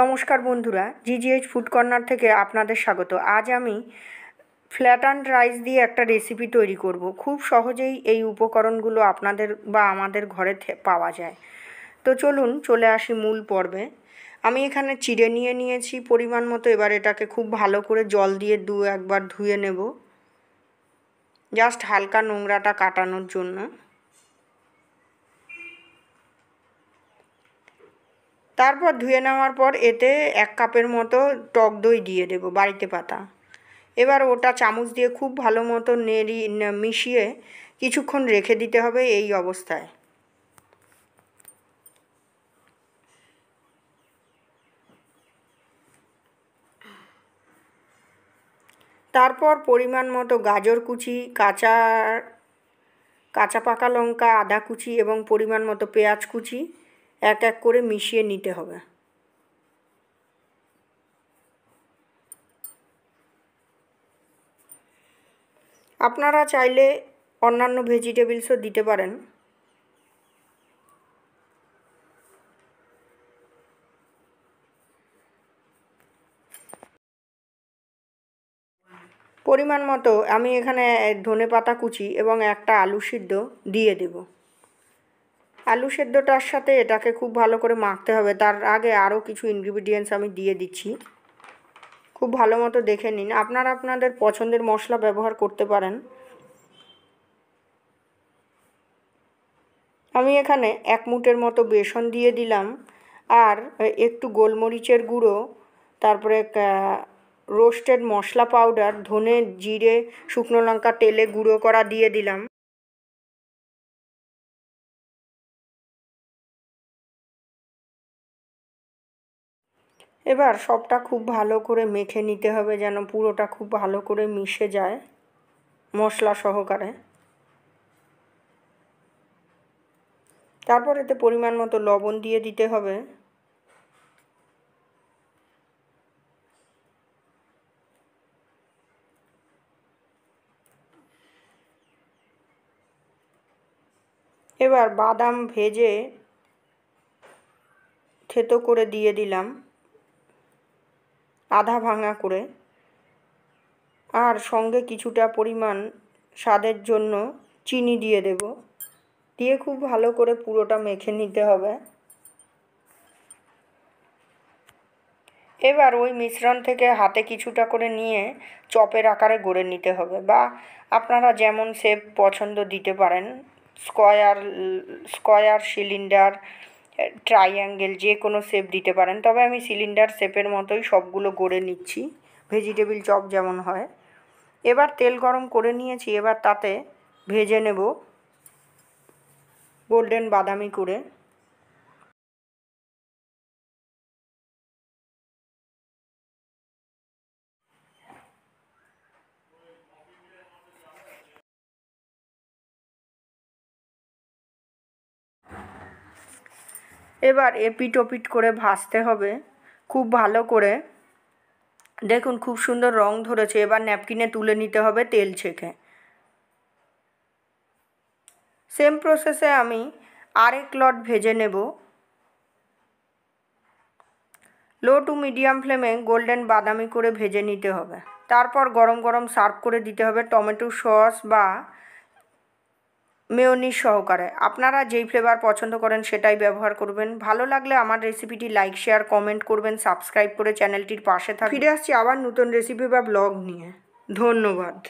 নমস্কার বন্ধুরা জিজিএইচ food corner থেকে আপনাদের স্বাগত আজ আমি ফ্ল্যাট অ্যান্ড রাইস দিয়ে একটা রেসিপি তৈরি করব খুব সহজেই এই উপকরণগুলো আপনাদের বা আমাদের ঘরে পাওয়া যায় তো চলুন চলে আসি মূল পর্বে আমি এখানে চিড়ে নিয়ে নিয়েছি পরিমাণ মতো এবার এটাকে খুব ভালো করে জল দিয়ে দু একবার ধুয়ে নেব জাস্ট হালকা নোংরাটা কাটানোর জন্য তারপর ধুয়ে নেওয়ার পর এতে এক কাপের মতো টক দই দিয়ে দেবো বাড়িতে পাতা এবার ওটা চামচ দিয়ে খুব ভালো মতো নেড়ি মিশিয়ে কিছুক্ষণ রেখে দিতে হবে এই অবস্থায় তারপর পরিমাণ মতো গাজর কুচি কাঁচা কাঁচা পাকা লঙ্কা আদা কুচি এবং পরিমাণ মতো পেঁয়াজ কুচি এক এক করে মিশিয়ে নিতে হবে আপনারা চাইলে অন্যান্য ভেজিটেবলসও দিতে পারেন পরিমাণ মতো আমি এখানে ধনে পাতা কুচি এবং একটা আলু সিদ্ধ দিয়ে দেবো আলু সেদ্ধটার সাথে এটাকে খুব ভালো করে মাখতে হবে তার আগে আরও কিছু ইনগ্রিডিয়েন্টস আমি দিয়ে দিচ্ছি খুব ভালো মতো দেখে নিন আপনারা আপনাদের পছন্দের মশলা ব্যবহার করতে পারেন আমি এখানে এক মুটের মতো বেসন দিয়ে দিলাম আর একটু গোলমরিচের গুঁড়ো তারপরে রোস্টেড মশলা পাউডার ধনে জিরে শুকনো লঙ্কা তেলে গুঁড়ো করা দিয়ে দিলাম এবার সবটা খুব ভালো করে মেখে নিতে হবে যেন পুরোটা খুব ভালো করে মিশে যায় মশলা সহকারে তারপর এতে পরিমাণ মতো লবণ দিয়ে দিতে হবে এবার বাদাম ভেজে থেতো করে দিয়ে দিলাম আধা ভাঙা করে আর সঙ্গে কিছুটা পরিমাণ স্বাদের জন্য চিনি দিয়ে দেব দিয়ে খুব ভালো করে পুরোটা মেখে নিতে হবে এবার ওই মিশ্রণ থেকে হাতে কিছুটা করে নিয়ে চপের আকারে গড়ে নিতে হবে বা আপনারা যেমন সেপ পছন্দ দিতে পারেন স্কয়ার স্কয়ার সিলিন্ডার ট্রাইঅ্যাঙ্গেল যে কোনো শেপ দিতে পারেন তবে আমি সিলিন্ডার শেপের মতোই সবগুলো গড়ে নিচ্ছি ভেজিটেবিল চপ যেমন হয় এবার তেল গরম করে নিয়েছি এবার তাতে ভেজে নেব গোল্ডেন বাদামি করে এবার এপিট ওপিট করে ভাজতে হবে খুব ভালো করে দেখুন খুব সুন্দর রং ধরেছে এবার ন্যাপকিনে তুলে নিতে হবে তেল ছেঁকে সেম প্রসেসে আমি আরেক লট ভেজে নেব লো টু মিডিয়াম ফ্লেমে গোল্ডেন বাদামি করে ভেজে নিতে হবে তারপর গরম গরম সার্ভ করে দিতে হবে টমেটো সস বা মেয়নিজ সহকারে আপনারা যেই ফ্লেভার পছন্দ করেন সেটাই ব্যবহার করবেন ভালো লাগলে আমার রেসিপিটি লাইক শেয়ার কমেন্ট করবেন সাবস্ক্রাইব করে চ্যানেলটির পাশে থাকবেন ফিরে আসছি আবার নতুন রেসিপি বা ব্লগ নিয়ে ধন্যবাদ